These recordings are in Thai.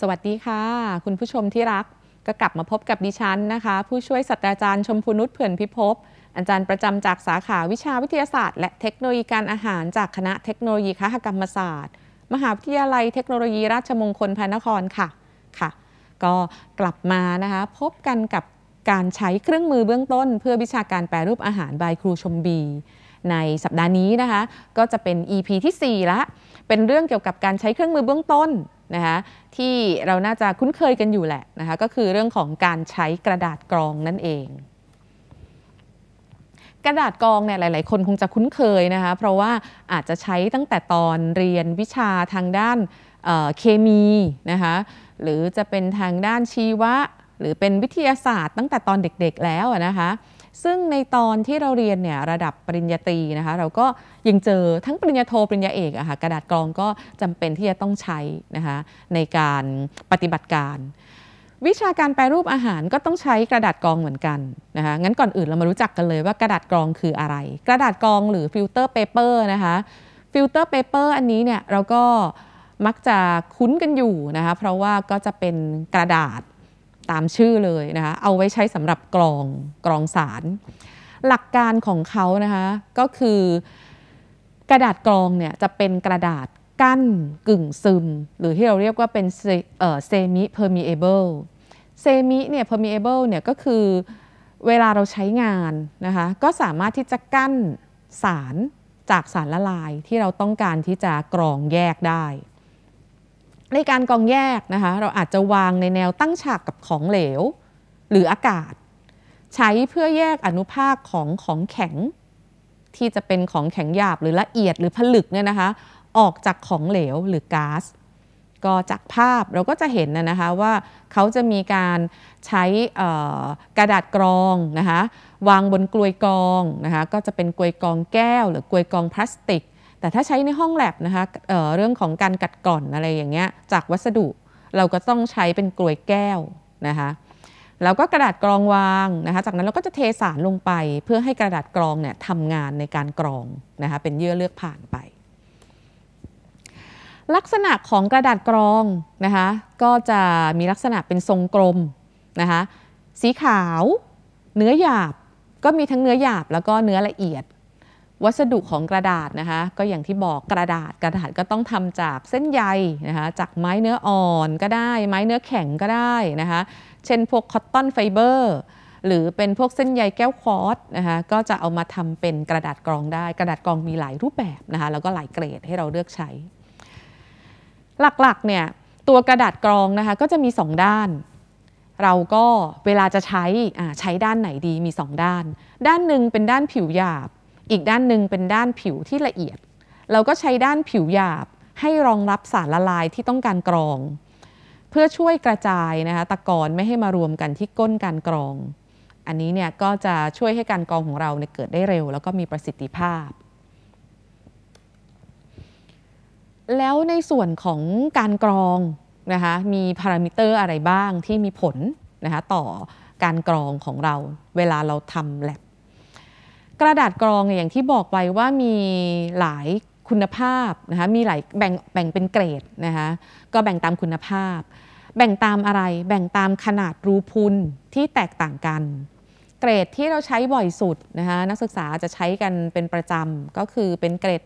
สวัสดีค่ะคุณผู้ชมที่รักก็กลับมาพบกับดิฉันนะคะผู้ช่วยศาสตราจารย์ชมพูนุชเผื่อนพิภพอาจารย์ประจำจากสาขาวิชาวิทยาศาสตร์ และเทคโนโลยีการอาหารจากคณะเทคโนโลยีคหกรรมศาสตร์ มหาวิทยาลัยเทคโนโลยีราชมงคลพระนครค่ะค่ะ ก็กลับมานะคะพบกันกับการใช้เครื่องมือเบื้องต้น เพื่อวิชาการแปรรูปอาหารบายครูชมบี ในสัปดาห์นี้นะคะ ก็จะเป็น EP ที่4ละเป็นเรื่องเกี่ยวกับการใช้เครื่องมือเบื้องต้นนะคะที่เราน่าจะคุ้นเคยกันอยู่แหละนะคะก็คือเรื่องของการใช้กระดาษกรองนั่นเอง กระดาษกรองเนี่ยหลาย ๆ คนคงจะคุ้นเคยนะคะ เพราะว่าอาจจะใช้ตั้งแต่ตอนเรียนวิชาทางด้านเเคมีนะคะหรือจะเป็นทางด้านชีวะหรือเป็นวิทยาศาสตร์ตั้งแต่ตอนเด็กๆ แล้วนะคะซึ่งในตอนที่เราเรียนเนี่ยระดับปริญญาตรีนะคะเราก็ยังเจอทั้งปริญญาโทปริญญาเอกอะค่ะกระดาษกรองก็จำเป็นที่จะต้องใช้นะคะในการปฏิบัติการ วิชาการแปรรูปอาหารก็ต้องใช้กระดาษกรองเหมือนกันนะคะงั้นก่อนอื่น เรามารู้จักกันเลยว่ากระดาษกรองคืออะไร กระดาษกรองหรือฟิลเตอร์เปเปอร์นะคะฟิลเตอร์เปเปอร์อันนี้เนี่ยเราก็มักจะคุ้นกันอยู่นะคะเพราะว่าก็จะเป็นกระดาษตามชื่อเลยนะคะ เอาไว้ใช้สำหรับกรอง กรองสาร หลักการของเขานะคะ ก็คือกระดาษกรองเนี่ยจะเป็นกระดาษกั้นกึ่งซึม หรือที่เราเรียกว่าเป็นเซมิเพอร์มิเอเบิล เซมิเนี่ยเพอร์มิเอเบิลเนี่ยก็คือเวลาเราใช้งานนะคะก็สามารถที่จะกั้นสารจากสารละลายที่เราต้องการที่จะกรองแยกได้ในการกองแยกนะคะเราอาจจะวางในแนวตั้งฉาก กับของเหลว หรืออากาศ ใช้เพื่อแยกอนุภาคของของแข็ง ที่จะเป็นของแข็งหยาบหรือละเอียด หรือผลึกเนี่ยนะคะออกจากของเหลวหรือก๊าซก็จากภาพเราก็จะเห็นนะนะคะว่าเขาจะมีการใช้กระดาษกรองนะคะวางบนกลวยกรองนะคะก็จะเป็นกลวยกรองแก้วหรือกลวยกรองพลาสติกแต่ถ้าใช้ในห้องแลบนะคะเเรื่องของการกัดกร่อนอะไรอย่างเงี้ยจากวัสดุเราก็ต้องใช้เป็นกลวยแก้วนะคะ แล้วก็กระดาษกรองวางนะคะ จากนั้นเราก็จะเทสารลงไปเพื่อให้กระดาษกรองเนี่ยทำงานในการกรองนะคะเป็นเยื่อเลือกผ่านไป ลักษณะของกระดาษกรองนะคะก็จะมีลักษณะเป็นทรงกลมนะคะ สีขาว เนื้อหยาบ ก็มีทั้งเนื้อหยาบแล้วก็เนื้อละเอียดวัสดุของกระดาษนะคะก็อย่างที่บอกกระดาษกระดาษก็ต้องทำจากเส้นใยนะคะจากไม้เนื้ออ่อนก็ได้ ไม้เนื้อแข็งก็ได้นะคะเช่นพวกคอตตอนไฟเบอร์หรือเป็นพวกเส้นใยแก้วคอร์สนะคะก็จะเอามาทำเป็นกระดาษกรองได้ กระดาษกรองมีหลายรูปแบบนะคะแล้วก็หลายเกรดให้เราเลือกใช้ หลักๆเนี่ยตัวกระดาษกรองนะคะก็จะมี 2 ด้าน เราก็เวลาจะใช้ใช้ด้านไหนดีมี 2 ด้าน ด้านหนึ่งเป็นด้านผิวหยาบอีกด้านหนึ่งเป็นด้านผิวที่ละเอียด เราก็ใช้ด้านผิวหยาบ ให้รองรับสารละลายที่ต้องการกรอง เพื่อช่วยกระจายนะคะตะกอนไม่ให้มารวมกันที่ก้นการกรอง อันนี้เนี่ยก็จะช่วยให้การกรองของเราเกิดได้เร็ว แล้วก็มีประสิทธิภาพ แล้วในส่วนของการกรองนะคะมีพารามิเตอร์อะไรบ้างที่มีผลนะคะต่อการกรองของเราเวลาเราทำแ lab กระดาษกรอง อย่างที่บอกไปว่ามีหลายคุณภาพนะคะมีหลายแบ่งแบ่งเป็นเกรด นะคะก็แบ่งตามคุณภาพ แบ่งตามอะไรแบ่งตามขนาดรูพุนที่แตกต่างกัน เกรดที่เราใช้บ่อยสุดนะคะนักศึกษาจะใช้กันเป็นประจำ ก็คือเป็นเกรด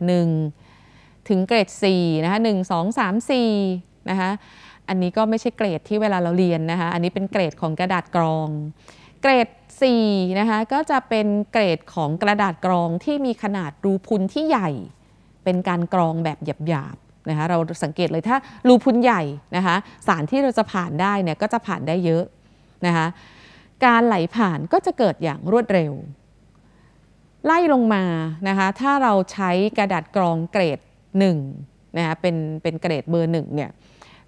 1 ถึงเกรด4นะคะหนึ่งสองสามสี่นะคะอันนี้ก็ไม่ใช่เกรดที่เวลาเราเรียนนะคะอันนี้เป็นเกรดของกระดาษกรองเกรด 4 นะคะก็จะเป็นเกรดของกระดาษกรองที่มีขนาดรูพุนที่ใหญ่ เป็นการกรองแบบหยาบๆนะคะเราสังเกตเลยถ้ารูพุนใหญ่นะคะสารที่เราจะผ่านได้เนี่ยก็จะผ่านได้เยอะนะคะการไหลผ่านก็จะเกิดอย่างรวดเร็วไล่ลงมานะคะถ้าเราใช้กระดาษกรองเกรด 1 นะคะเป็นเป็นเกรดเบอร์ 1 เนี่ย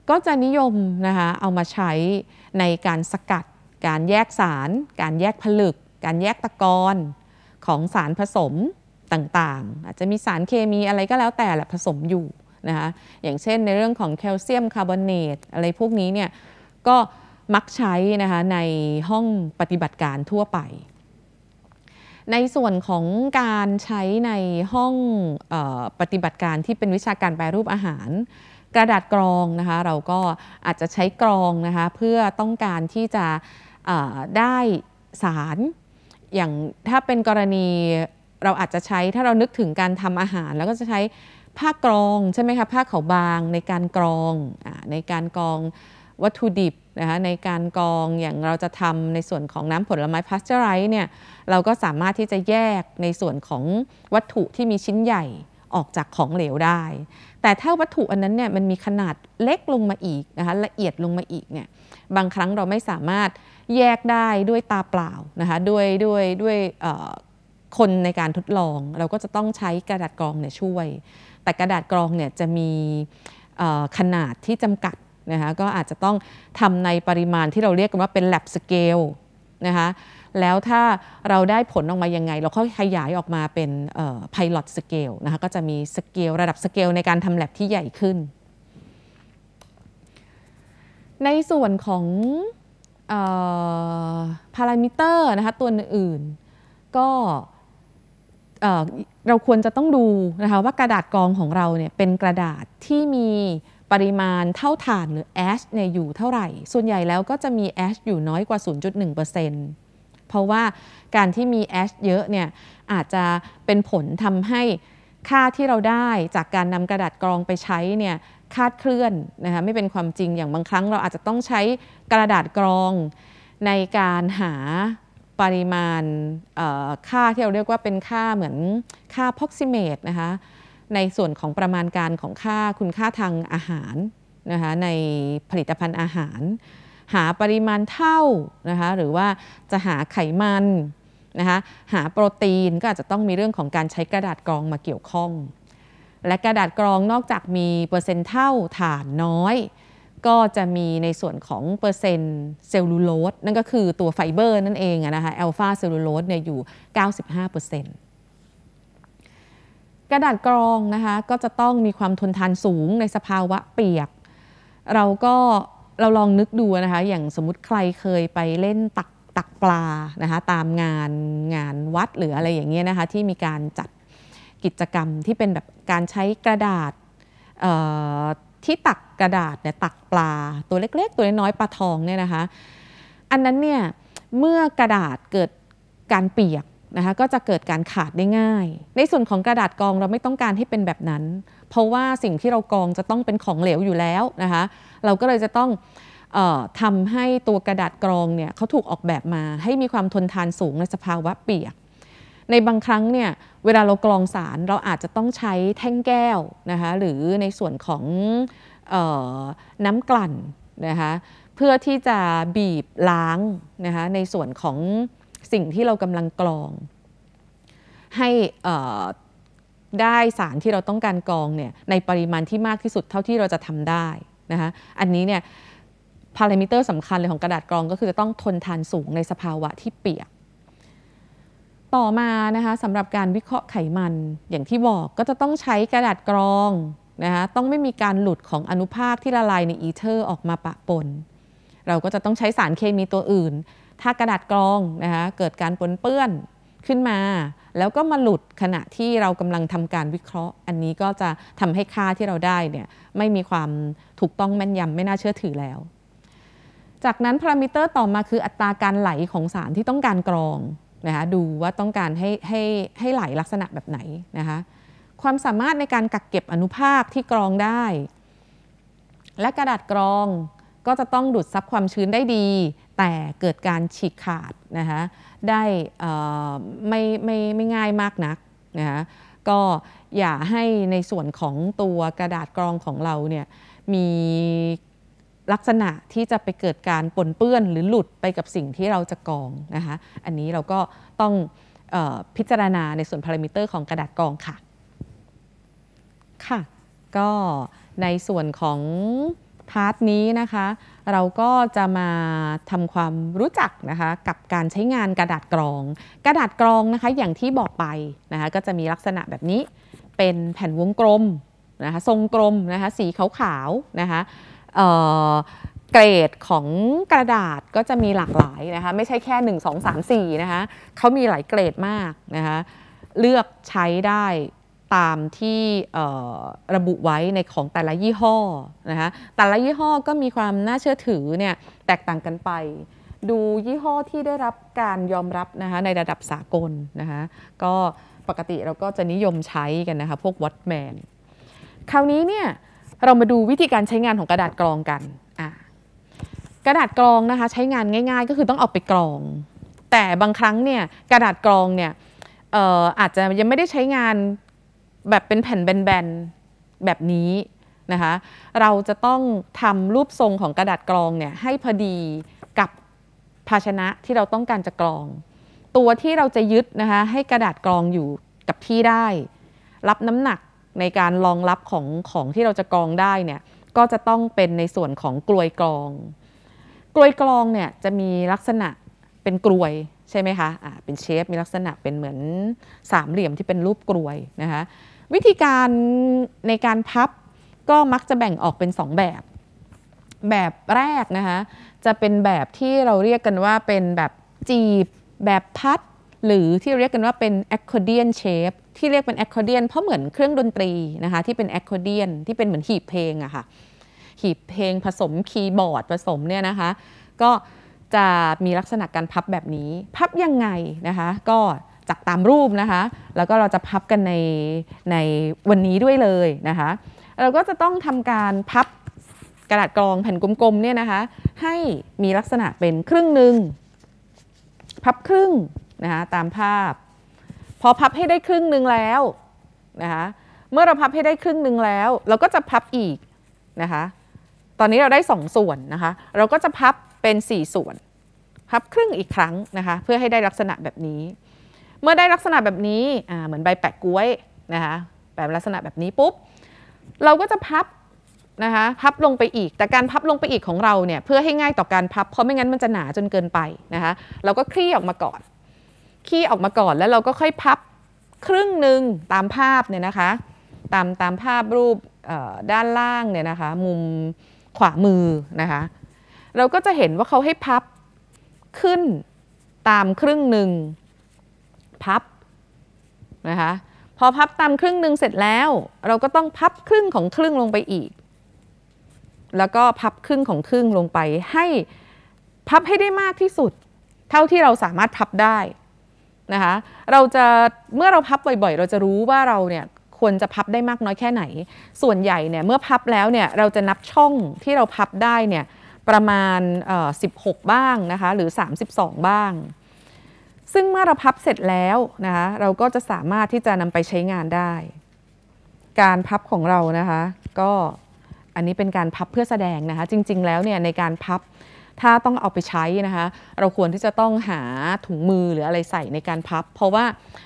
ก็จะนิยมนะคะเอามาใช้ในการสกัดการแยกสาร การแยกผลึก การแยกตะกอนของสารผสมต่างๆ อาจจะมีสารเคมีอะไรก็แล้วแต่แหละผสมอยู่นะคะอย่างเช่นในเรื่องของแคลเซียมคาร์บอเนตอะไรพวกนี้เนี่ยก็มักใช้นะคะในห้องปฏิบัติการทั่วไป ในส่วนของการใช้ในห้องออปฏิบัติการที่เป็นวิชาการแปรรูปอาหาร กระดาษกรองนะคะเราก็อาจจะใช้กรองนะคะเพื่อต้องการที่จะได้สารอย่างถ้าเป็นกรณีเราอาจจะใช้ถ้าเรานึกถึงการทำอาหาร แล้วก็จะใช้ผ้ากรองใช่ไหมคะผ้าขาวบางในการกรองอในการกรองวัตถุดิบนะคะในการกรองอย่างเราจะทำในส่วนของน้ำผลไม้พาสเจอไรส์เนี่ยเราก็สามารถที่จะแยกในส่วนของวัตถุที่มีชิ้นใหญ่ออกจากของเหลวได้ แต่ถ้าวัตถุอันนั้นเนี่ยมันมีขนาดเล็กลงมาอีกนะคะละเอียดลงมาอีกเนี่ยบางครั้งเราไม่สามารถแยกได้ด้วยตาเปล่านะคะด้วยด้วยด้วยคนในการทดลองเราก็จะต้องใช้กระดาษกรองเนี่ยช่วย แต่กระดาษกรองเนี่ยจะมีขนาดที่จำกัดนะคะก็อาจจะต้องทำในปริมาณที่เราเรียกกันว่าเป็น lab scale นะคะแล้วถ้าเราได้ผลออกมายังไง เราก็ขยายออกมาเป็น pilot scale นะคะก็จะมีสเกลระดับสเกลในการทำ lab ที่ใหญ่ขึ้นในส่วนของพารามิเตอร์นะคะตัวอื่นก็เราควรจะต้องดูนะคะว่ากระดาษกองของเราเนี่ยเป็นกระดาษที่มีปริมาณเท่าฐานหรือแอชเนี่ยอยู่เท่าไหร่ ส่วนใหญ่แล้วก็จะมีแอชอยู่น้อยกว่า 0.1%เพราะว่าการที่มีแอชเยอะเนี่ยอาจจะเป็นผลทำให้ค่าที่เราได้จากการนำกระดาษกรองไปใช้เนี่ยคาดเคลื่อนนะคะไม่เป็นความจริงอย่างบางครั้งเราอาจจะต้องใช้กระดาษกรองในการหาปริมาณค่าที่เราเรียกว่าเป็นค่าเหมือนค่า proximate นะคะในส่วนของประมาณการของค่าคุณค่าทางอาหารนะคะในผลิตภัณฑ์อาหาร หาปริมาณเท่านะคะหรือว่าจะหาไขมันนะคะหาโปรตีนก็อาจจะต้องมีเรื่องของการใช้กระดาษกรองมาเกี่ยวข้องและกระดาษกรองนอกจากมีเปอร์เซ็นต์เท่าฐานน้อย ก็จะมีในส่วนของเปอร์เซ็นต์เซลลูโลสนั่นก็คือตัวไฟเบอร์นั่นเองนะคะแอลฟาเซลลูโลสเนี่ยอยู่ 95%กระดาษกรองนะคะก็จะต้องมีความทนทานสูงในสภาวะเปียก เราก็เราลองนึกดูนะคะอย่างสมมติใครเคยไปเล่นตักตักปลานะคะตามงานงานวัดหรืออะไรอย่างเงี้ยนะคะ ที่มีการจัดกิจกรรมที่เป็นแบบการใช้กระดาษที่ตักกระดาษเนี่ยตักปลาตัวเล็กๆตัวน้อยปลาทองเนี่ยนะคะอันนั้นเนี่ยเมื่อกระดาษเกิดการเปียกนะคะก็จะเกิดการขาดได้ง่าย ในส่วนของกระดาษกองเราไม่ต้องการให้เป็นแบบนั้น เพราะว่าสิ่งที่เรากองจะต้องเป็นของเหลวอยู่แล้วนะคะเราก็เลยจะต้องออทำให้ตัวกระดาษกรองเนี่ยเขาถูกออกแบบมาให้มีความทนทานสูงในสภาวะเปียกในบางครั้งเนี่ยเวลาเรากรองสารเราอาจจะต้องใช้แท่งแก้วนะคะหรือในส่วนของออน้ำกลั่นนะคะเพื่อที่จะบีบล้างนะคะในส่วนของสิ่งที่เรากำลังกรอง ให้ได้สารที่เราต้องการกรองเนี่ยในปริมาณที่มากที่สุดเท่าที่เราจะทำได้นะคะอันนี้เนี่ยพารามิเตอร์สำคัญเลยของกระดาษกรองก็คือจะต้องทนทานสูงในสภาวะที่เปียกต่อมานะคะสำหรับการวิเคราะห์ไขมันอย่างที่บอกก็จะต้องใช้กระดาษกรองนะคะต้องไม่มีการหลุดของอนุภาคที่ละลายในอีเทอร์ ออกมาปะปน เราก็จะต้องใช้สารเคมีตัวอื่น ถ้ากระดาษกรองนะคะเกิดการปนเปื้อนขึ้นมา แล้วก็มาหลุดขณะที่เรากำลังทำการวิเคราะห์ อันนี้ก็จะทำให้ค่าที่เราได้เนี่ยไม่มีความถูกต้องแม่นยำไม่น่าเชื่อถือแล้ว จากนั้นพารามิเตอร์ต่อมาคืออัตราการไหลของสารที่ต้องการกรองนะคะดูว่าต้องการให้ให้ให้ไหลลักษณะแบบไหนนะคะความสามารถในการกักเก็บอนุภาคที่กรองได้ และกระดาษกรองก็จะต้องดูดซับความชื้นได้ดี แต่เกิดการฉีกขาดนะคะได้ไม่ไม่ไม่ง่ายมากนักนะคะก็อย่าให้ในส่วนของตัวกระดาษกรองของเราเนี่ยมีลักษณะที่จะไปเกิดการปนเปื้อนหรือหลุดไปกับสิ่งที่เราจะกองนะคะ อันนี้เราก็ต้องออพิจารณาในส่วนพารามิเตอร์ของกระดาษกรองค่ะ ค่ะ ก็ในส่วนของพาร์ทนี้นะคะ เราก็จะมาทำความรู้จักนะคะกับการใช้งานกระดาษกรอง กระดาษกรองนะคะอย่างที่บอกไปนะคะก็จะมีลักษณะแบบนี้ เป็นแผ่นวงกลมนะคะทรงกลมนะคะสีขาวๆนะคะเกรดของกระดาษก็จะมีหลากหลายนะคะไม่ใช่แค่1 2 3 4นะคะเขามีหลายเกรดมากนะคะเลือกใช้ได้ตามที่ระบุไว้ในของแต่ละยี่ห้อนะคะแต่ละยี่ห้อก็มีความน่าเชื่อถือเนี่ยแตกต่างกันไป ดูยี่ห้อที่ได้รับการยอมรับนะคะในระดับสากลนะคะก็ปกติเราก็จะนิยมใช้กันนะคะพวกวัตแมนคราวนี้เนี่ยเรามาดูวิธีการใช้งานของกระดาษกรองกัน กระดาษกรองนะคะใช้งานง่ายๆก็คือต้องเอาไปกรอง แต่บางครั้งเนี่ยกระดาษกรองเนี่ยอออาจจะยังไม่ได้ใช้งานแบบเป็นแผ่นแบนๆแบบนี้นะคะเราจะต้องทำรูปทรงของกระดาษกรองเนี่ยให้พอดีกับภาชนะที่เราต้องการจะกรอง ตัวที่เราจะยึดนะคะให้กระดาษกรองอยู่กับที่ได้ รับน้ำหนักในการรองรับของของที่เราจะกรองได้เนี่ยก็จะต้องเป็นในส่วนของกลวยกรอง กลวยกรองเนี่ยจะมีลักษณะเป็นกลวยใช่ไหมคะาเป็นเชฟมีลักษณะเป็นเหมือนสามเหลี่ยมที่เป็นรูปกลวยนะคะวิธีการในการพับก็มักจะแบ่งออกเป็น 2 แบบ แบบแรกนะคะจะเป็นแบบที่เราเรียกกันว่าเป็นแบบจีบแบบพัด หรือที่เรียกกันว่าเป็น accordion shape ที่เรียกเป็นแอคคอร์เดียนเพราะเหมือนเครื่องดนตรีนะคะที่เป็นแอคคอร์เดียนที่เป็นเหมือนหีบเพลงอะคะ่ะหีบเพลงผสมคีย์บอร์ดผสมเนี่ยนะคะก็จะมีลักษณะการพับแบบนี้ พับยังไงนะคะก็จากตามรูปนะคะแล้วก็เราจะพับกันในในวันนี้ด้วยเลยนะคะเราก็จะต้องทำการพับกระดาษกรองแผ่นกลมๆเนี่ยนะคะให้มีลักษณะเป็นครึ่งหนึ่งพับครึ่งนะคะตามภาพพอพับให้ได้ครึ่งหนึ่งแล้วนะคะเมื่อเราพับให้ได้ครึ่งหนึ่งแล้ว เราก็จะพับอีกนะคะตอนนี้เราได้ 2 ส่วนนะคะเราก็จะพับเป็น 4 ส่วน พับครึ่งอีกครั้งนะคะเพื่อให้ได้ลักษณะแบบนี้ เมื่อได้ลักษณะแบบนี้เหมือนใบแปะกล้วยนะคะแบบลักษณะแบบนี้ปุ๊บเราก็จะพับนะคะพับลงไปอีก แต่การพับลงไปอีกของเราเนี่ยเพื่อให้ง่ายต่อการพับ เพราะไม่งั้นมันจะหนาจนเกินไปนะคะเราก็คลี่ออกมาก่อนขี้ออกมาก่อนแล้วเราก็ค่อยพับครึ่งหนึ่งตามภาพเนี่ยนะคะตามตามภาพรูปด้านล่างเนี่ยนะคะมุมขวามือนะคะเราก็จะเห็นว่าเขาให้พับขึ้นตามครึ่งหนึ่งพับนะคะพอพับตามครึ่งหนึ่งเสร็จแล้วเราก็ต้องพับครึ่งของครึ่งลงไปอีก แล้วก็พับครึ่งของครึ่งลงไป ให้พับให้ได้มากที่สุดเท่าที่เราสามารถพับได้นะคะ เราจะเมื่อเราพับบ่อยๆ เราจะรู้ว่าเราเนี่ยควรจะพับได้มากน้อยแค่ไหน ส่วนใหญ่เนี่ยเมื่อพับแล้วเนี่ยเราจะนับช่องที่เราพับได้เนี่ยประมาณ 16 บ้างนะคะ หรือ 32 บ้าง ซึ่งเมื่อเราพับเสร็จแล้วนะคะเราก็จะสามารถที่จะนำไปใช้งานได้ การพับของเรานะคะก็ อันนี้เป็นการพับเพื่อแสดงนะคะ จริงๆ แล้วเนี่ยในการพับถ้าต้องเอาไปใช้นะคะ เราควรที่จะต้องหาถุงมือหรืออะไรใส่ในการพับ เพราะว่า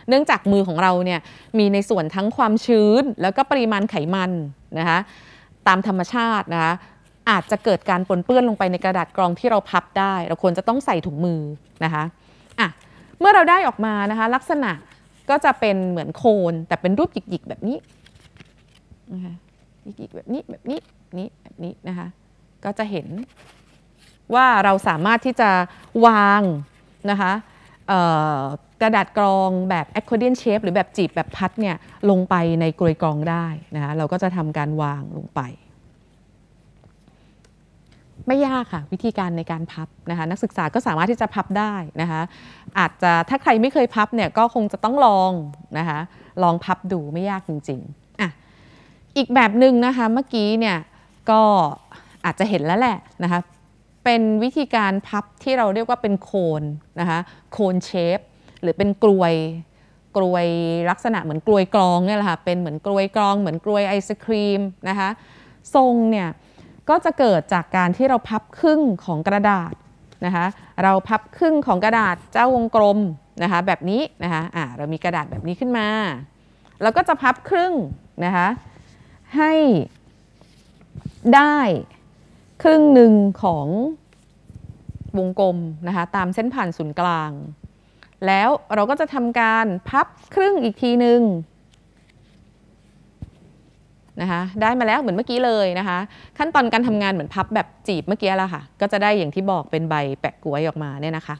เนื่องจากมือของเราเนี่ยมีในส่วนทั้งความชื้น แล้วก็ปริมาณไขมันนะคะตามธรรมชาตินะคะอาจจะเกิดการปนเปื้อนลงไปในกระดาษกรองที่เราพับได้ เราควรจะต้องใส่ถุงมือนะคะอ่ะเมื่อเราได้ออกมานะคะลักษณะก็จะเป็นเหมือนโคนแต่เป็นรูปหยิกๆแบบนี้นะคะหยิกๆ แบบนี้ แบบนี้นี้แบบนี้นะคะก็จะเห็นว่าเราสามารถที่จะวางนะคะกระดาษกรองแบบ accordion shape หรือแบบจีบแบบพัดเนี่ยลงไปในกลวยกรองได้นะคะเราก็จะทำการวางลงไป ไม่ยากค่ะวิธีการในการพับนะคะ นักศึกษาก็สามารถที่จะพับได้นะคะ อาจจะถ้าใครไม่เคยพับเนี่ยก็คงจะต้องลองนะคะลองพับดูไม่ยากจริงๆอ่ะอีกแบบหนึ่งนะคะเมื่อกี้เนี่ยก็อาจจะเห็นแล้วแหละนะคะเป็นวิธีการพับที่เราเรียกว่าเป็นโคนนะคะโคนเชฟหรือเป็นกลวยกลวยลักษณะเหมือนกลวยกรองเนี่ยแหละค่ะเป็นเหมือนกลวยกรองเหมือนกลวยไอศครีมนะคะทรงเนี่ยก็จะเกิดจากการที่เราพับครึ่งของกระดาษนะคะเราพับครึ่งของกระดาษเจ้าวงกลมนะคะแบบนี้นะคะอ่าเรามีกระดาษแบบนี้ขึ้นมาเราก็จะพับครึ่งนะคะให้ได้ครึ่งหนึ่งของวงกลมนะคะตามเส้นผ่านศูนย์กลาง แล้วเราก็จะทำการพับครึ่งอีกทีหนึ่งนะคะได้มาแล้วเหมือนเมื่อกี้เลยนะคะ ขั้นตอนการทำงานเหมือนพับแบบจีบเมื่อกี้ละค่ะก็จะได้อย่างที่บอกเป็นใบแปะกล้วยออกมาเนี่ยนะคะ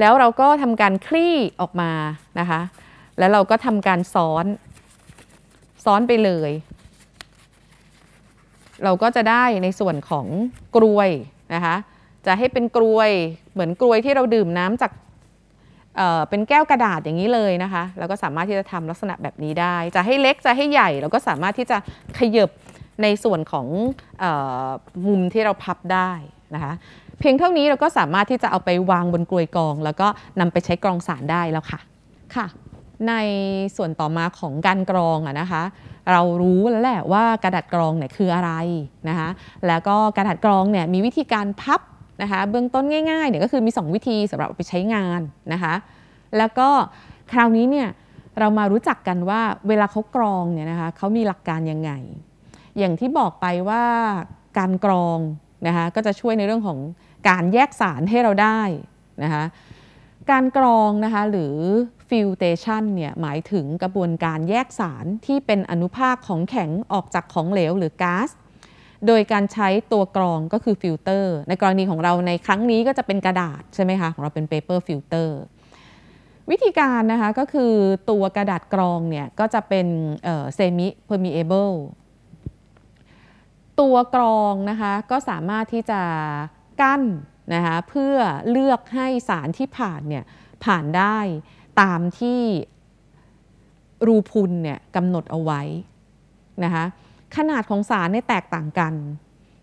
แล้วเราก็ทำการคลี่ ออกมานะคะ แล้วเราก็ทำการซ้อนซ้อนไปเลยเราก็จะได้ในส่วนของกรวยนะคะ จะให้เป็นกรวยเหมือนกรวยที่เราดื่มน้ำจากเเป็นแก้วกระดาษอย่างนี้เลยนะคะ เราก็สามารถที่จะทำลักษณะแบบนี้ได้ จะให้เล็กจะให้ใหญ่เราก็สามารถที่จะขยบในส่วนของออมุมที่เราพับได้นะคะ เพียงเท่านี้เราก็สามารถที่จะเอาไปวางบนกลวยกอง แล้วก็นำไปใช้กรองสารได้แล้วค่ะ ค่ะ ในส่วนต่อมาของการกรองอะนะคะเรารู้แล้วแหละว่ากระดาษกรองเนี่ยคืออะไรนะคะ แล้วก็ กระดาษกรองเนี่ยมีวิธีการพับนะคะ เบื้องต้นง่ายๆเนี่ยก็คือมี 2 วิธีสำหรับไปใช้งานนะคะ แล้วก็คราวนี้เนี่ยเรามารู้จักกันว่าเวลาเขากรองเนี่ยนะคะเขามีหลักการยังไง อย่างที่บอกไปว่าการกรองนะคะก็จะช่วยในเรื่องของการแยกสารให้เราได้นะคะการกรองนะคะหรือฟิลเตชันเนี่ยหมายถึงกระบวนการแยกสารที่เป็นอนุภาคของแข็งออกจากของเหลวหรือก๊าซโดยการใช้ตัวกรองก็คือฟิลเตอร์ในกรณีของเราในครั้งนี้ก็จะเป็นกระดาษ ใช่ไหมคะ ของเราเป็นเปเปอร์ฟิลเตอร์วิธีการนะคะก็คือตัวกระดาษกรองเนี่ยก็จะเป็นเซมิเพอร์มิเอเบิลตัวกรองนะคะก็สามารถที่จะกั้นนะคะเพื่อเลือกให้สารที่ผ่านเนี่ยผ่านได้ตามที่รูพุนเนี่ยกำหนดเอาไว้นะคะขนาดของสารเนี่ยแตกต่างกัน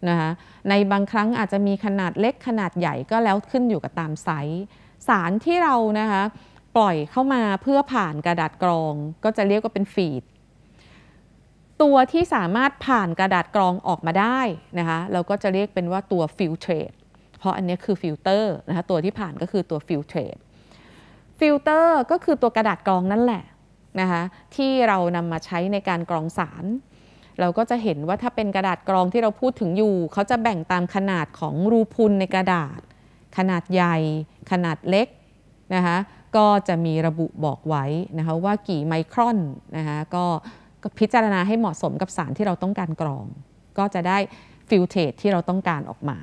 นะคะในบางครั้งอาจจะมีขนาดเล็กขนาดใหญ่ก็แล้วขึ้นอยู่กับตามไซส์สารที่เรานะคะปล่อยเข้ามาเพื่อผ่านกระดาษกรอง ก็จะเรียกว่าเป็นฟีดตัวที่สามารถผ่านกระดาษกรองออกมาได้นะคะเราก็จะเรียกเป็นว่าตัวฟิลเทรดเพราะอันนี้คือฟิลเตอร์นะคะตัวที่ผ่านก็คือตัวฟิลเทรดฟิลเตอร์ก็คือตัวกระดาษกรองนั่นแหละนะคะที่เรานำมาใช้ในการกรองสาร เราก็จะเห็นว่าถ้าเป็นกระดาษกรองที่เราพูดถึงอยู่ เขาจะแบ่งตามขนาดของรูพุนในกระดาษ ขนาดใหญ่ ขนาดเล็กนะคะก็จะมีระบุบอกไว้นะคะว่ากี่ไมครอนนะคะก็พิจารณาให้เหมาะสมกับสารที่เราต้องการกรอง ก็จะได้ฟิลเทสที่เราต้องการออกมา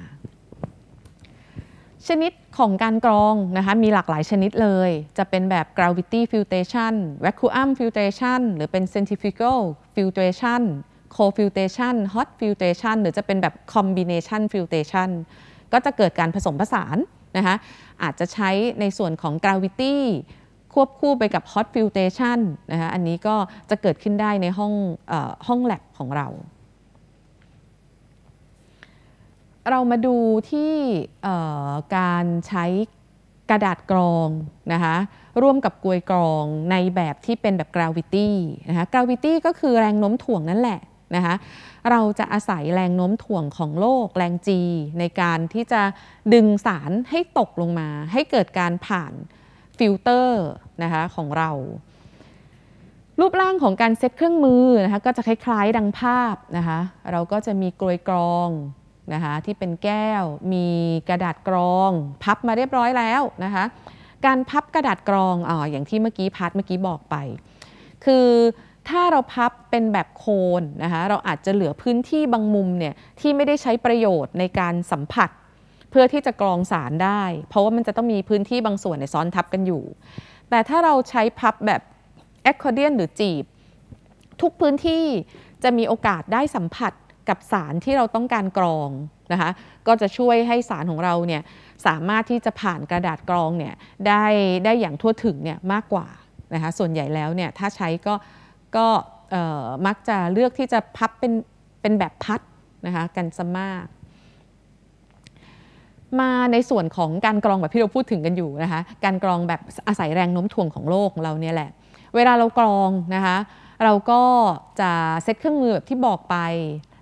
ชนิดของการกรองนะคะมีหลากหลายชนิดเลยจะเป็นแบบ gravity filtration vacuum filtration หรือเป็น centrifugal filtration cold filtration hot filtration หรือจะเป็นแบบ combination filtration ก็จะเกิดการผสมผสานนะคะอาจจะใช้ในส่วนของ gravity ควบคู่ไปกับ hot filtration นะคะอันนี้ก็จะเกิดขึ้นได้ในห้องอห้องแลบของเราเรามาดูที่การใช้กระดาษกรองนะคะร่วมกับกลวยกรองในแบบที่เป็นแบบกราวิตี้นะคะกราวิตี้ก็คือแรงโน้มถ่วงนั่นแหละนะคะเราจะอาศัยแรงโน้มถ่วงของโลกแรง G ในการที่จะดึงสารให้ตกลงมา ให้เกิดการผ่านฟิลเตอร์นะคะของเรา รูปร่างของการเซตเครื่องมือนะคะก็จะคล้ายๆดังภาพนะคะเราก็จะมีกลวยกรองนะคะที่เป็นแก้วมีกระดาษกรอง พับมาเรียบร้อยแล้วนะคะการพับกระดาษกรองอ๋ออย่างที่เมื่อกี้พัดเมื่อกี้บอกไป คือถ้าเราพับเป็นแบบโคนนะคะเราอาจจะเหลือพื้นที่บางมุมเนี่ยที่ไม่ได้ใช้ประโยชน์ในการสัมผัส เพื่อที่จะกรองสารได้ เพราะว่ามันจะต้องมีพื้นที่บางส่วนในซ้อนทับกันอยู่ แต่ถ้าเราใช้พับแบบแอคคอร์เดียนหรือจีบ ทุกพื้นที่จะมีโอกาสได้สัมผัสับสารที่เราต้องการกรองนะคะ ก็จะช่วยให้สารของเราเนี่ยสามารถที่จะผ่านกระดาษกรองเนี่ยได้ได้อย่างทั่วถึงเนี่ยมากกว่านะคะ ส่วนใหญ่แล้วเนี่ยถ้าใช้ก็ ก็มักจะเลือกที่จะพับเป็นเป็นแบบพัดนะคะกันซะมาก มาในส่วนของการกรองแบบที่เราพูดถึงกันอยู่นะคะ การกรองแบบอาศัยแรงโน้มถ่วงของโลกของเราเนี่ยแหละ เวลาเรากรองนะคะเราก็จะเซตเครื่องมือแบบที่บอกไป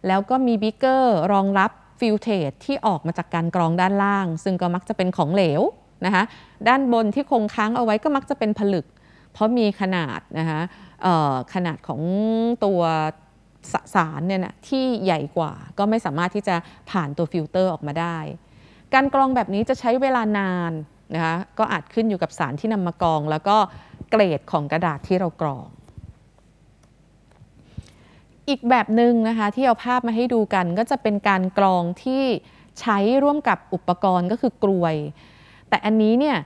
แล้วก็มีบิเกอร์รองรับฟิลเทตที่ออกมาจากการกรองด้านล่าง ซึ่งก็มักจะเป็นของเหลวนะคะด้านบนที่คงค้างเอาไว้ก็มักจะเป็นผลึก เพราะมีขนาดนะคะขนาดของตัวสสารเนี่ยนะที่ใหญ่กว่า ก็ไม่สามารถที่จะผ่านตัวฟิลเตอร์ออกมาได้ การกรองแบบนี้จะใช้เวลานานนะคะก็อาจขึ้นอยู่กับสารที่นำมากรอง แล้วก็เกรดของกระดาษที่เรากรองอีกแบบหนึ่งนะคะที่เอาภาพมาให้ดูกันก็จะเป็นการกรองที่ใช้ร่วมกับอุปกรณ์ก็คือกลวย แต่อันนี้เนี่ย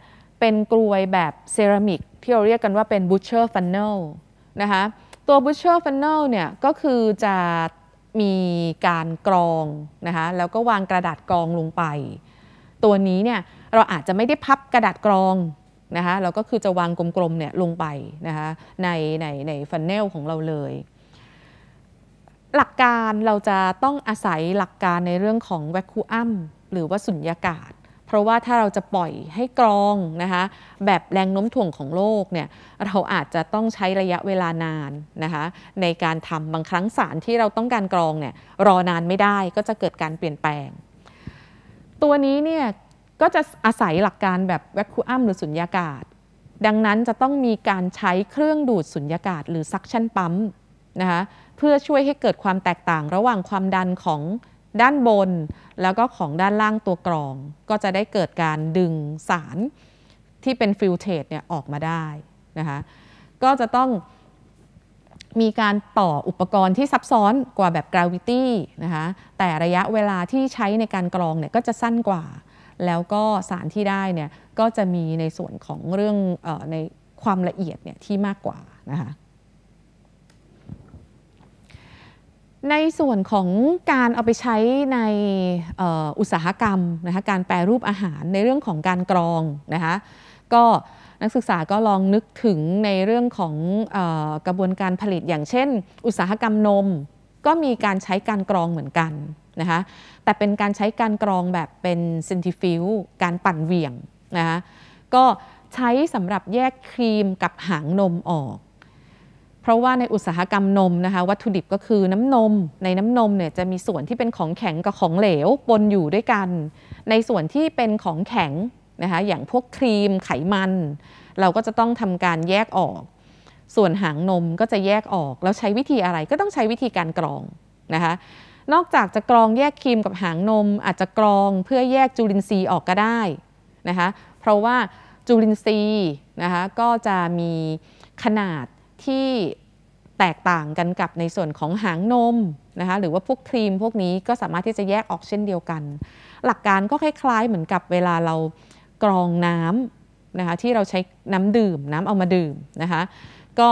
เป็นกลวยแบบเซรามิกที่เราเรียกกันว่าเป็น butcher funnel นะคะ ตัว butcher funnel เนี่ยก็คือจะมีการกรองนะคะแล้วก็วางกระดาษกรองลงไป ตัวนี้เนี่ยเราอาจจะไม่ได้พับกระดาษกรองนะคะเราก็คือจะวางกลมๆเนี่ยลงไปนะคะในในในฟันเนลของเราเลยหลักการเราจะต้องอาศัยหลักการในเรื่องของแวคคูอัมหรือว่าสุญญากาศ เพราะว่าถ้าเราจะปล่อยให้กรองนะคะแบบแรงโน้มถ่วงของโลกเนี่ยเราอาจจะต้องใช้ระยะเวลานานนะคะในการทำบางครั้งสารที่เราต้องการกรองเนี่ยรอนานไม่ได้ก็จะเกิดการเปลี่ยนแปลง ตัวนี้เนี่ยก็จะอาศัยหลักการแบบแวคูอัมหรือสุญญากาศ ดังนั้นจะต้องมีการใช้เครื่องดูดสุญญากาศ หรือซักชั่นปั๊มนะคะเพื่อช่วยให้เกิดความแตกต่างระหว่างความดันของด้านบน แล้วก็ของด้านล่างตัวกรอง ก็จะได้เกิดการดึงสาร ที่เป็นฟิลเทตเนี่ยออกมาได้นะคะก็จะต้องมีการต่ออุปกรณ์ที่ซับซ้อนกว่าแบบกราวิตี้นะคะแต่ระยะเวลาที่ใช้ในการกรองเนี่ยก็จะสั้นกว่า แล้วก็สารที่ได้เนี่ยก็จะมีในส่วนของเรื่องอในความละเอียดเนี่ยที่มากกว่านะคะในส่วนของการเอาไปใช้ในอุตสาหกรรมนะคะการแปรรูปอาหารในเรื่องของการกรองนะคะก็นักศึกษาก็ลองนึกถึงในเรื่องของอกระบวนการผลิตอย่างเช่น อุตสาหกรรมนม ก็มีการใช้การกรองเหมือนกันนะคะแต่เป็นการใช้การกรองแบบเป็นเซนติฟิวการปั่นเหวี่ยงนะคะก็ใช้สำหรับแยกครีมกับหางนมออกเพราะว่าในอุตสาหกรรมนมนะคะวัตถุดิบก็คือน้ำนม ในน้ำนมเนี่ยจะมีส่วนที่เป็นของแข็งกับของเหลวปนอยู่ด้วยกัน ในส่วนที่เป็นของแข็งนะคะอย่างพวกครีมไขมัน เราก็จะต้องทำการแยกออก ส่วนหางนมก็จะแยกออกแล้วใช้วิธีอะไรก็ต้องใช้วิธีการกรองนะคะนอกจากจะกรองแยกครีมกับหางนม อาจจะกรองเพื่อแยกจุลินทรีย์ออกก็ได้นะคะเพราะว่าจุลินทรีย์นะคะก็จะมีขนาดที่แตกต่างกันกับในส่วนของหางนมนะคะหรือว่าพวกครีมพวกนี้ก็สามารถที่จะแยกออกเช่นเดียวกัน หลักการก็คล้ายๆ เหมือนกับเวลาเรากรองน้ำนะคะที่เราใช้น้ำดื่มน้ำเอามาดื่มนะคะก็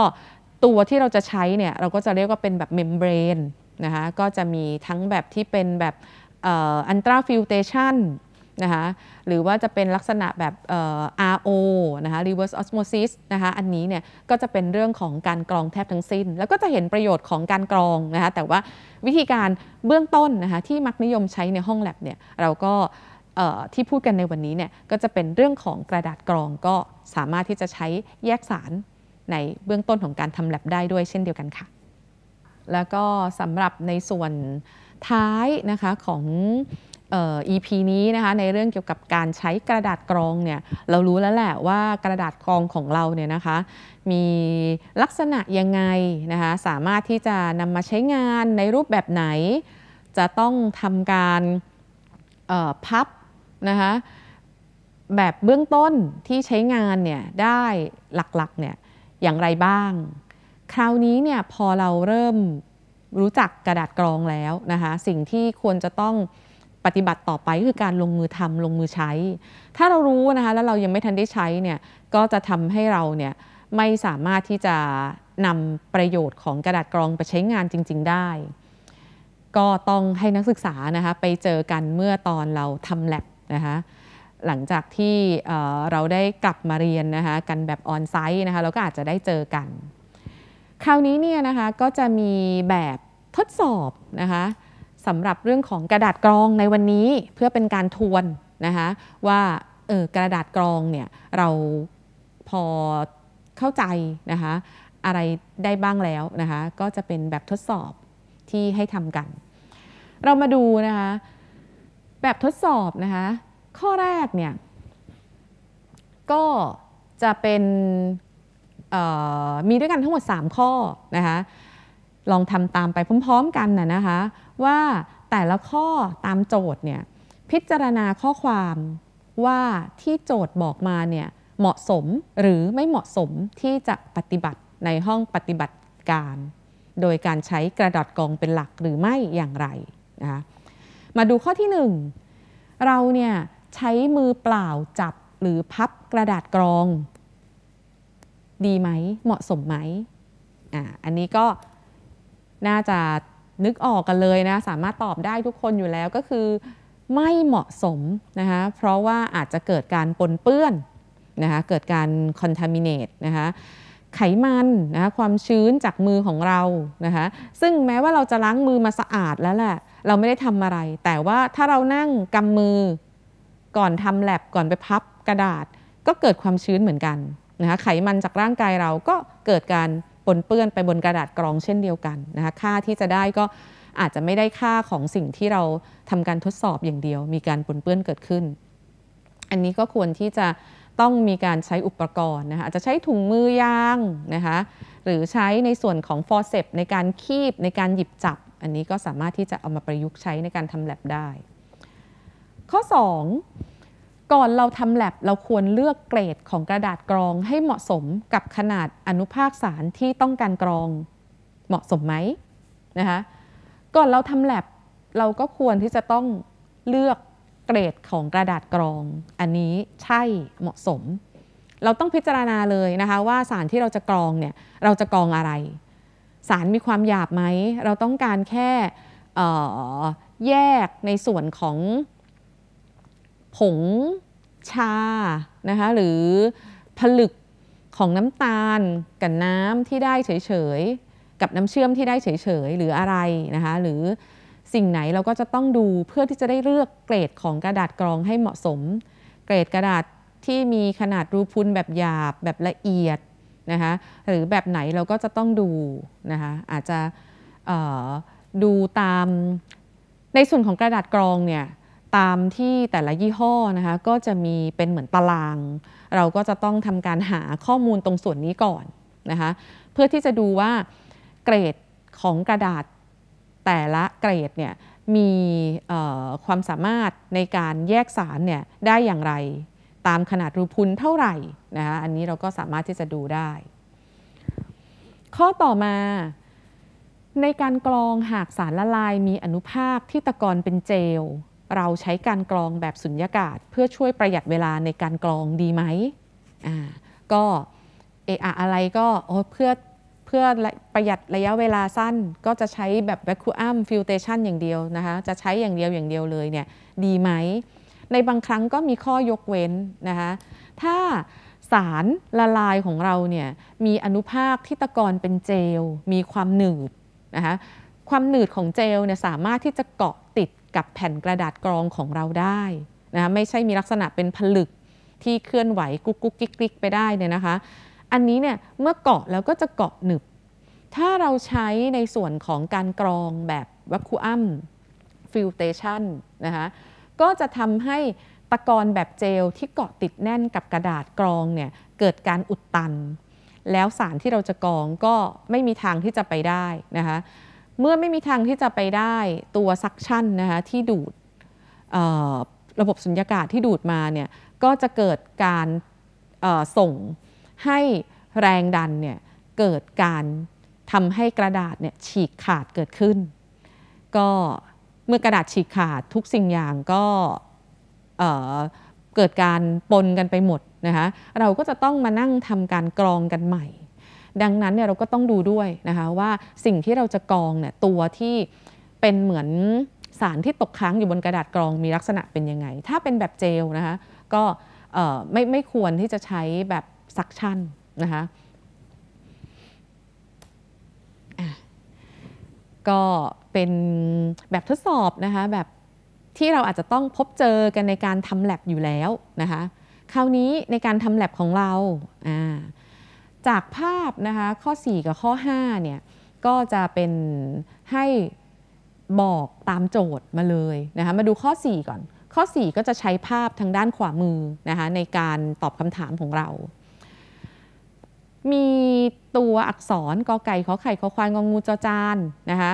ตัวที่เราจะใช้เนี่ยเราก็จะเรียกว่าเป็นแบบเมมเบรนนะคะก็จะมีทั้งแบบที่เป็นแบบอันตราฟิลเตชันนะคะหรือว่าจะเป็นลักษณะแบบ RO นะคะ reverse osmosis นะคะอันนี้เนี่ยก็จะเป็นเรื่องของการกรองแทบทั้งสิ้น แล้วก็จะเห็นประโยชน์ของการกรองนะคะแต่ว่าวิธีการเบื้องต้นนะคะที่มักนิยมใช้ในห้องแลบเนี่ยเราก็ที่พูดกันในวันนี้เนี่ยก็จะเป็นเรื่องของกระดาษกรองก็สามารถที่จะใช้แยกสารในเบื้องต้นของการทำแลบได้ด้วยเช่นเดียวกันค่ะแล้วก็สำหรับในส่วนท้ายนะคะของ EP นี้นะคะในเรื่องเกี่ยวกับการใช้กระดาษกรองเนี่ยเรารู้แล้วแหละว่ากระดาษกรองของเราเนี่ยนะคะมีลักษณะยังไงนะคะสามารถที่จะนำมาใช้งานในรูปแบบไหน จะต้องทำการพับนะคะแบบเบื้องต้นที่ใช้งานเนี่ยได้หลักๆเนี่ยอย่างไรบ้าง คราวนี้เนี่ยพอเราเริ่มรู้จักกระดาษกรองแล้วนะคะสิ่งที่ควรจะต้องปฏิบัติต่อไปคือการลงมือทำลงมือใช้ ถ้าเรารู้นะคะแล้วเรายังไม่ทันได้ใช้เนี่ยก็จะทำให้เราเนี่ยไม่สามารถที่จะนำประโยชน์ของกระดาษกรองไปใช้งานจริงๆได้ ก็ต้องให้นักศึกษานะคะไปเจอกันเมื่อตอนเราทำแลบนะคะหลังจากที่เราได้กลับมาเรียนนะคะกันแบบออนไซต์นะคะเราก็อาจจะได้เจอกัน คราวนี้เนี่ยนะคะก็จะมีแบบทดสอบนะคะสำหรับเรื่องของกระดาษกรองในวันนี้เพื่อเป็นการทวนนะคะว่าเออกระดาษกรองเนี่ยเราพอเข้าใจนะคะอะไรได้บ้างแล้วนะคะก็จะเป็นแบบทดสอบที่ให้ทำกัน เรามาดูนะคะแบบทดสอบนะคะข้อแรกเนี่ยก็จะเป็นมีด้วยกันทั้งหมด 3 ข้อนะคะลองทำตามไปพร้อมๆ กันนะนะคะว่าแต่ละข้อตามโจทย์เนี่ยพิจารณาข้อความว่าที่โจทย์บอกมาเนี่ยเหมาะสมหรือไม่เหมาะสมที่จะปฏิบัติในห้องปฏิบัติการ โดยการใช้กระดาษกองเป็นหลักหรือไม่อย่างไรนะคะมาดูข้อที่ 1 เราเนี่ยใช้มือเปล่าจับหรือพับกระดาษกรอง ดีไหมเหมาะสมไหมอ่าอันนี้ก็น่าจะนึกออกกันเลยนะสามารถตอบได้ทุกคนอยู่แล้วก็คือไม่เหมาะสมนะคะเพราะว่าอาจจะเกิดการปนเปื้อนนะคะเกิดการคอนทามิเนตนะคะไขมันนะคะความชื้นจากมือของเรานะคะซึ่งแม้ว่าเราจะล้างมือมาสะอาดแล้วแหละเราไม่ได้ทำอะไร แต่ว่าถ้าเรานั่งกำมือก่อนทำแลบก่อนไปพับกระดาษ ก็เกิดความชื้นเหมือนกันนะคะไขมันจากร่างกายเราก็เกิดการปนเปื้อนไปบนกระดาษกรองเช่นเดียวกันนะคะค่าที่จะได้ก็อาจจะไม่ได้ค่าของสิ่งที่เราทำการทดสอบอย่างเดียว มีการปนเปื้อนเกิดขึ้น อันนี้ก็ควรที่จะต้องมีการใช้อุปกรณ์นะคะอาจจะใช้ถุงมือยางนะคะหรือใช้ในส่วนของฟอร์เซปในการคีบในการหยิบจับ อันนี้ก็สามารถที่จะเอามาประยุกต์ใช้ในการทำแลบได้ ข้อ 2ก่อนเราทำแ lab เราควรเลือกเกรดของกระดาษกรองให้เหมาะสมกับขนาดอนุภาคสารที่ต้องการกรอง เหมาะสมไหมนะคะ ก่อนเราทำแ lab เราก็ควรที่จะต้องเลือกเกรดของกระดาษกรอง อันนี้ใช่เหมาะสม เราต้องพิจารณาเลยนะคะ ว่าสารที่เราจะกรองเนี่ยเราจะกรองอะไร สารมีความหยาบไหม เราต้องการแค่แยกในส่วนของผงชานะคะหรือผลึกของน้ำตาล กับน้ำที่ได้เฉย ๆ กับน้ำเชื่อมที่ได้เฉย ๆ หรืออะไรนะคะหรือสิ่งไหนเราก็จะต้องดูเพื่อที่จะได้เลือกเกรดของกระดาษกรองให้เหมาะสม เกรดกระดาษที่มีขนาดรูพุนแบบหยาบแบบละเอียดนะคะหรือแบบไหนเราก็จะต้องดูนะคะอาจจะดูตาม ในส่วนของกระดาษกรองเนี่ยตามที่แต่ละยี่ห้อนะคะก็จะมีเป็นเหมือนตาราง เราก็จะต้องทำการหาข้อมูลตรงส่วนนี้ก่อนนะคะเพื่อที่จะดูว่าเกรดของกระดาษแต่ละเกรดเนี่ยมีความสามารถในการแยกสารเนี่ยได้อย่างไร ตามขนาดรูพุนเท่าไหร่นะคะอันนี้เราก็สามารถที่จะดูได้ ข้อต่อมา ในการกรองหากสารละลายมีอนุภาคที่ตะกอนเป็นเจลเราใช้การกรองแบบสุญญากาศ เพื่อช่วยประหยัดเวลาในการกรองดีไหม อ่า ก็เอออะไรก็โอ้เพื่อ เพื่อประหยัดระยะเวลาสั้นก็จะใช้แบบ vacuum filtration อย่างเดียวนะคะจะใช้อย่างเดียวอย่างเดียวเลยเนี่ยดีไหม ในบางครั้งก็มีข้อยกเว้นนะคะถ้าสารละลายของเราเนี่ยมีอนุภาคที่ตะกอนเป็นเจลมีความหนืดนะคะความหนืดของเจลเนี่ยสามารถที่จะเกาะติดกับแผ่นกระดาษกรองของเราได้นะไม่ใช่มีลักษณะเป็นผลึกที่เคลื่อนไหวกุ๊กกุ๊กกิ๊กกิ๊กไปได้เนี่ยนะคะ อันนี้เนี่ยเมื่อเกาะแล้วก็จะเกาะหนึบ ถ้าเราใช้ในส่วนของการกรองแบบวัคคูอัมฟิลเตชันนะคะก็จะทำให้ตะกอนแบบเจลที่เกาะติดแน่นกับกระดาษกรองเนี่ยเกิดการอุดตัน แล้วสารที่เราจะกรองก็ไม่มีทางที่จะไปได้นะคะเมื่อไม่มีทางที่จะไปได้ตัวซักชั่นนะคะที่ดูดระบบสุญญากาศที่ดูดมาเนี่ยก็จะเกิดการส่งให้แรงดันเนี่ยเกิดการทำให้กระดาษเนี่ยฉีกขาดเกิดขึ้นก็เมื่อกระดาษฉีกขาดทุกสิ่งอย่างก็เเกิดการปนกันไปหมดนะคะเราก็จะต้องมานั่งทำการกรองกันใหม่ดังนั้นเนี่ยเราก็ต้องดูด้วยนะคะว่าสิ่งที่เราจะกรองเนี่ยตัวที่เป็นเหมือนสารที่ตกค้างอยู่บนกระดาษกรองมีลักษณะเป็นยังไง ถ้าเป็นแบบเจลนะคะก็ไม่ไม่ควรที่จะใช้แบบซักชั่นนะคะก็เป็นแบบทดสอบนะคะแบบที่เราอาจจะต้องพบเจอกันในการทำแ a บอยู่แล้วนะคะคราวนี้ในการทำแ a บของเราอ่าจากภาพนะคะข้อ 4 กับข้อ5เนี่ยก็จะเป็นให้บอกตามโจทย์มาเลยนะคะมาดูข้อ 4 ก่อนข้อ 4 ก็จะใช้ภาพทางด้านขวามือนะคะในการตอบคำถามของเรา มีตัวอักษรกอไก่ขอไข่ขอควายงองูจอจานนะคะ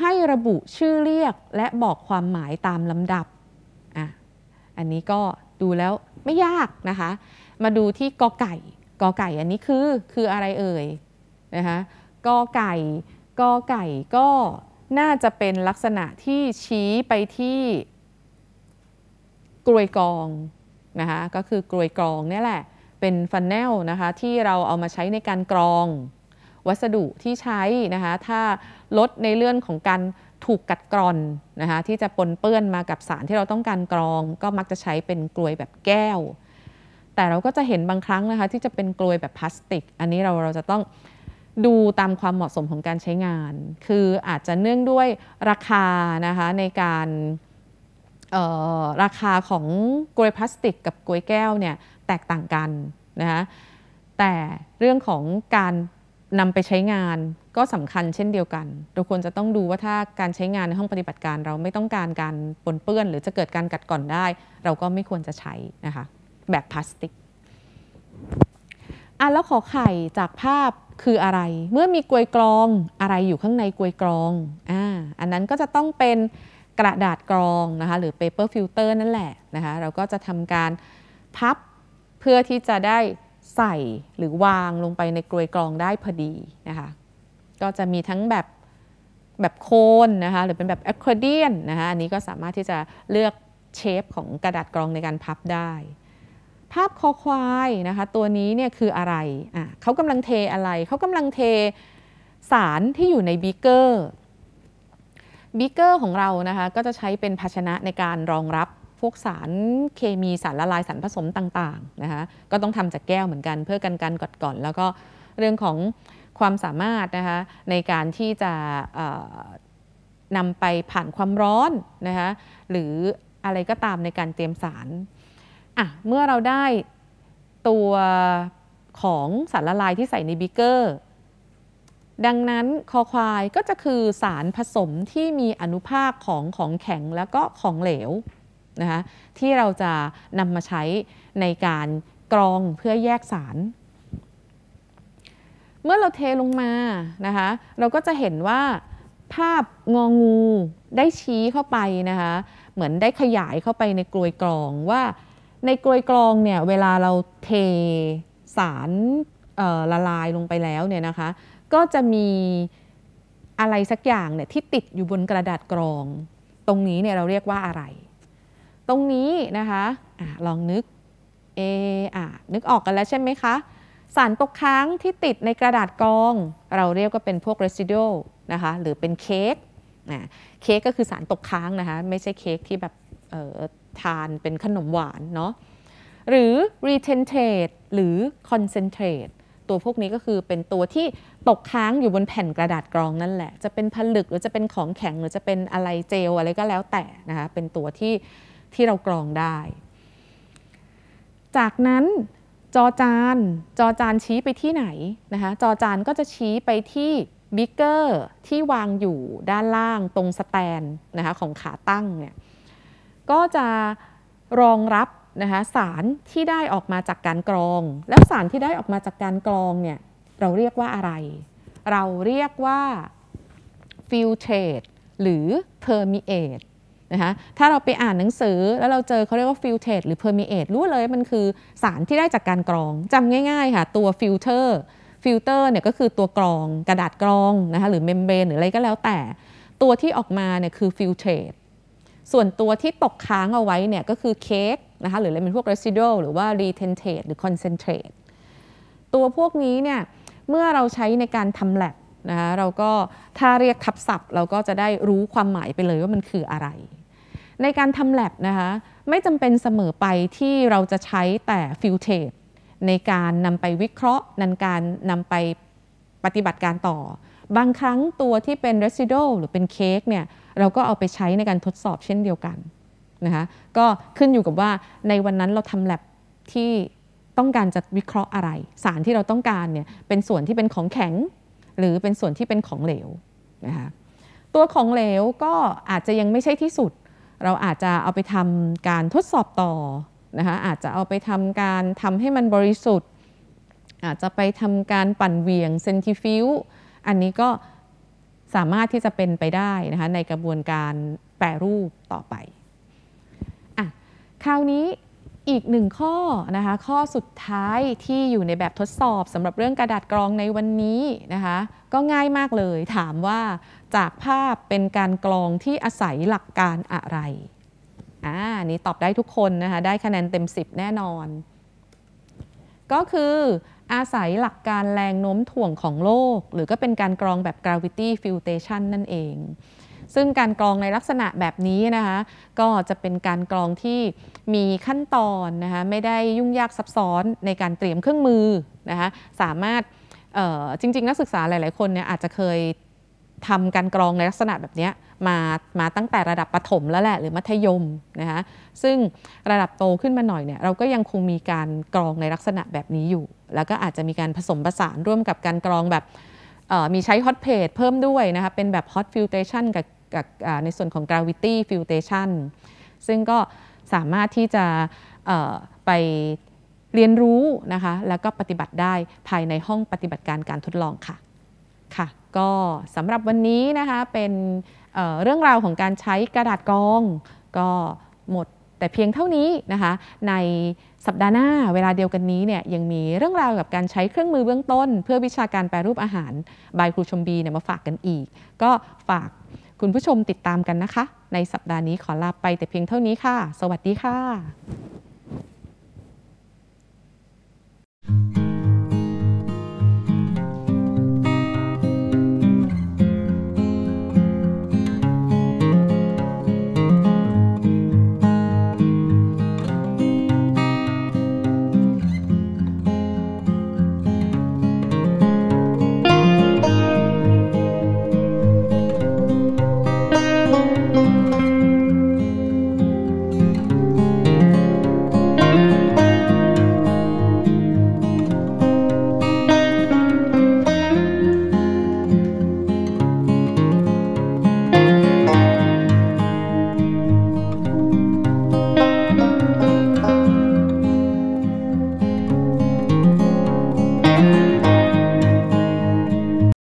ให้ระบุชื่อเรียกและบอกความหมายตามลำดับอ่ะอันนี้ก็ดูแล้วไม่ยากนะคะมาดูที่กอไก่กอไก่อันนี้คือคืออะไรเอ่ยนะคะกอไก่กอไก่ก็น่าจะเป็นลักษณะที่ชี้ไปที่กลวยกองนะคะก็คือกลวยกรองนี่แหละ เป็นฟันแนลนะคะที่เราเอามาใช้ในการกรองวัสดุที่ใช้นะคะถ้าลดในเรื่องของการถูกกัดกร่อนนะคะที่จะปนเปื้อนมากับสารที่เราต้องการกรอง ก็มักจะใช้เป็นกลวยแบบแก้วแต่เราก็จะเห็นบางครั้งนะคะที่จะเป็นกลวยแบบพลาสติก อันนี้เราเราจะต้องดูตามความเหมาะสมของการใช้งาน คืออาจจะเนื่องด้วยราคานะคะในการราคาของกลวยพลาสติก กับกลวยแก้วเนี่ยแตกต่างกันนะคะแต่เรื่องของการนำไปใช้งานก็สำคัญเช่นเดียวกันเราควรจะต้องดูว่าถ้าการใช้งานในห้องปฏิบัติการเราไม่ต้องการการปนเปื้อน หรือจะเกิดการกัดก่อนได้ เราก็ไม่ควรจะใช้นะคะแบบพลาสติก อ่ะแล้วขอไข่จากภาพคืออะไร เมื่อมีกลวยกรองอะไรอยู่ข้างในกลวยกรอง อ่า อันนั้นก็จะต้องเป็นกระดาษกรองนะคะหรือ paper filter นั่นแหละนะคะ เราก็จะทำการพับเพื่อที่จะได้ใส่หรือวางลงไปในกลวยกรองได้พอดีนะคะ ก็จะมีทั้งแบบแบบโคนนะคะหรือเป็นแบบแอคคอเดียนนะคะ อันนี้ก็สามารถที่จะเลือกเชฟของกระดาษกรองในการพับได้ภาพคอควายนะคะตัวนี้เนี่ยคืออะไรอ่ะเขากำลังเทอะไร เขากำลังเทสารที่อยู่ในบีเกอร์ บีเกอร์ของเรานะคะก็จะใช้เป็นภาชนะในการรองรับพวกสารเคมีสารละลายสารผสมต่างๆนะคะก็ต้องทำจากแก้วเหมือนกันเพื่อกันการกัดก่อนแล้วก็เรื่องของความสามารถนะคะในการที่จะนำไปผ่านความร้อนนะคะหรืออะไรก็ตามในการเตรียมสารอ่ะเมื่อเราได้ตัวของสารละลายที่ใส่ในบิเกอร์ ดังนั้นคอควายก็จะคือสารผสมที่มีอนุภาคของของแข็งแล้วก็ของเหลวนะคะที่เราจะนำมาใช้ในการกรองเพื่อแยกสาร เมื่อเราเทลงมานะคะเราก็จะเห็นว่าภาพงองูได้ชี้เข้าไปนะคะเหมือนได้ขยายเข้าไปในกลวยกรองว่าในกรวยกรองเนี่ยเวลาเราเทสารละลายลงไปแล้วเนี่ยนะคะก็จะมีอะไรสักอย่างเนี่ยที่ติดอยู่บนกระดาษกรอง ตรงนี้เนี่ยเราเรียกว่าอะไร ตรงนี้นะคะอะลองนึกเออะนึกออกกันแล้วใช่ไหมคะสารตกค้างที่ติดในกระดาษกรอง เราเรียกก็เป็นพวก residual นะคะหรือเป็นเค้กนะเค้กก็คือสารตกค้างนะคะไม่ใช่เค้กที่แบบทาน เป็นขนมหวานเนาะหรือ retentate หรือ concentrate ตัวพวกนี้ก็คือเป็นตัวที่ตกค้างอยู่บนแผ่นกระดาษกรองนั่นแหละ จะเป็นผลึกหรือจะเป็นของแข็งหรือจะเป็นอะไรเจล อะไรก็แล้วแต่นะคะเป็นตัวที่ที่เรากรองได้ จากนั้น จอจานจอจานชี้ไปที่ไหนนะคะจอจานก็จะชี้ไปที่บิ๊กเกอร์ที่วางอยู่ด้านล่างตรงสแตนนะคะของขาตั้งเนี่ยก็จะรองรับนะคะสารที่ได้ออกมาจากการกรอง แล้วสารที่ได้ออกมาจากการกรองเนี่ยเราเรียกว่าอะไร เราเรียกว่า filtrate หรือ permeate นะคะถ้าเราไปอ่านหนังสือแล้วเราเจอเขาเรียกว่า filtrate หรือ permeate รู้เลยมันคือสารที่ได้จากการกรองจำง่ายๆค่ะตัว filter ฟิลเตอร์เนี่ยก็คือตัวกรองกระดาษกรองนะคะหรือเมมเบรนหรืออะไรก็แล้วแต่ ตัวที่ออกมาเนี่ยคือฟิลเทรส่วนตัวที่ตกค้างเอาไว้เนี่ยก็คือเค้กนะคะหรืออะไรเป็นพวก residual หรือว่า retentate หรือ concentrate ตัวพวกนี้เนี่ยเมื่อเราใช้ในการทำแ lab นะคะเราก็ถ้าเรียกทับศัพท์เราก็จะได้รู้ความหมายไปเลยว่ามันคืออะไร ในการทำแ lab นะคะไม่จำเป็นเสมอไปที่เราจะใช้แต่ฟิลเท a ในการนำไปวิเคราะห์ นันการนำไปปฏิบัติการต่อ บางครั้งตัวที่เป็น residual หรือเป็นเค้กเนี่ยเราก็เอาไปใช้ในการทดสอบเช่นเดียวกันนะคะก็ขึ้นอยู่กับว่าในวันนั้นเราทำแ lab ที่ต้องการจะวิเคราะห์อะไร สารที่เราต้องการเนี่ย เป็นส่วนที่เป็นของแข็ง หรือเป็นส่วนที่เป็นของเหลวนะคะตัวของเหลวก็อาจจะยังไม่ใช่ที่สุด เราอาจจะเอาไปทำการทดสอบต่อนะคะอาจจะเอาไปทำการทำให้มันบริสุทธิ์ อาจจะไปทำการปั่นเวียงเซนทริฟิวอันนี้ก็สามารถที่จะเป็นไปได้นะคะในกระบวนการแปรรูปต่อไปอ่ะคราวนี้อีกหนึ่งข้อนะคะข้อสุดท้ายที่อยู่ในแบบทดสอบสำหรับเรื่องกระดาษกรองในวันนี้นะคะก็ง่ายมากเลยถามว่าจากภาพเป็นการกรองที่อาศัยหลักการอะไร อ่านี้ตอบได้ทุกคนนะคะได้คะแนนเต็ม10แน่นอน ก็คืออาศัยหลักการแรงโน้มถ่วงของโลก หรือก็เป็นการกรองแบบ gravity filtration นั่นเอง ซึ่งการกรองในลักษณะแบบนี้นะคะก็จะเป็นการกรองที่มีขั้นตอนนะคะไม่ได้ยุ่งยากซับซ้อนในการเตรียมเครื่องมือนะคะสามารถจริง ๆ นักศึกษาหลายๆ คนเนี่ยอาจจะเคยทำการกรองในลักษณะแบบนี้มามาตั้งแต่ระดับประถมแล้วแหละ หรือมัธยมนะคะซึ่งระดับโตขึ้นมาหน่อยเนี่ยเราก็ยังคงมีการกรองในลักษณะแบบนี้อยู่ แล้วก็อาจจะมีการผสมผสานร่วมกับการกรองแบบมีใช้ฮอตเพจเพิ่มด้วยนะคะเป็นแบบฮอตฟิลเตชันกับกับในส่วนของ gravity filtration ซึ่งก็สามารถที่จะไปเรียนรู้นะคะแล้วก็ปฏิบัติได้ภายในห้องปฏิบัติการการทดลองค่ะค่ะก็สำหรับวันนี้นะคะเป็นเเรื่องราวของการใช้กระดาษกอง ก็หมดแต่เพียงเท่านี้นะคะ ในสัปดาห์หน้าเวลาเดียวกันนี้เนี่ยยังมีเรื่องราวกับการใช้เครื่องมือเบื้องต้น เพื่อวิชาการแปรรูปอาหารบายครูชมบีเนี่ยมาฝากกันอีก ก็ฝากคุณผู้ชมติดตามกันนะคะ ในสัปดาห์นี้ขอลาไปแต่เพียงเท่านี้ค่ะ สวัสดีค่ะ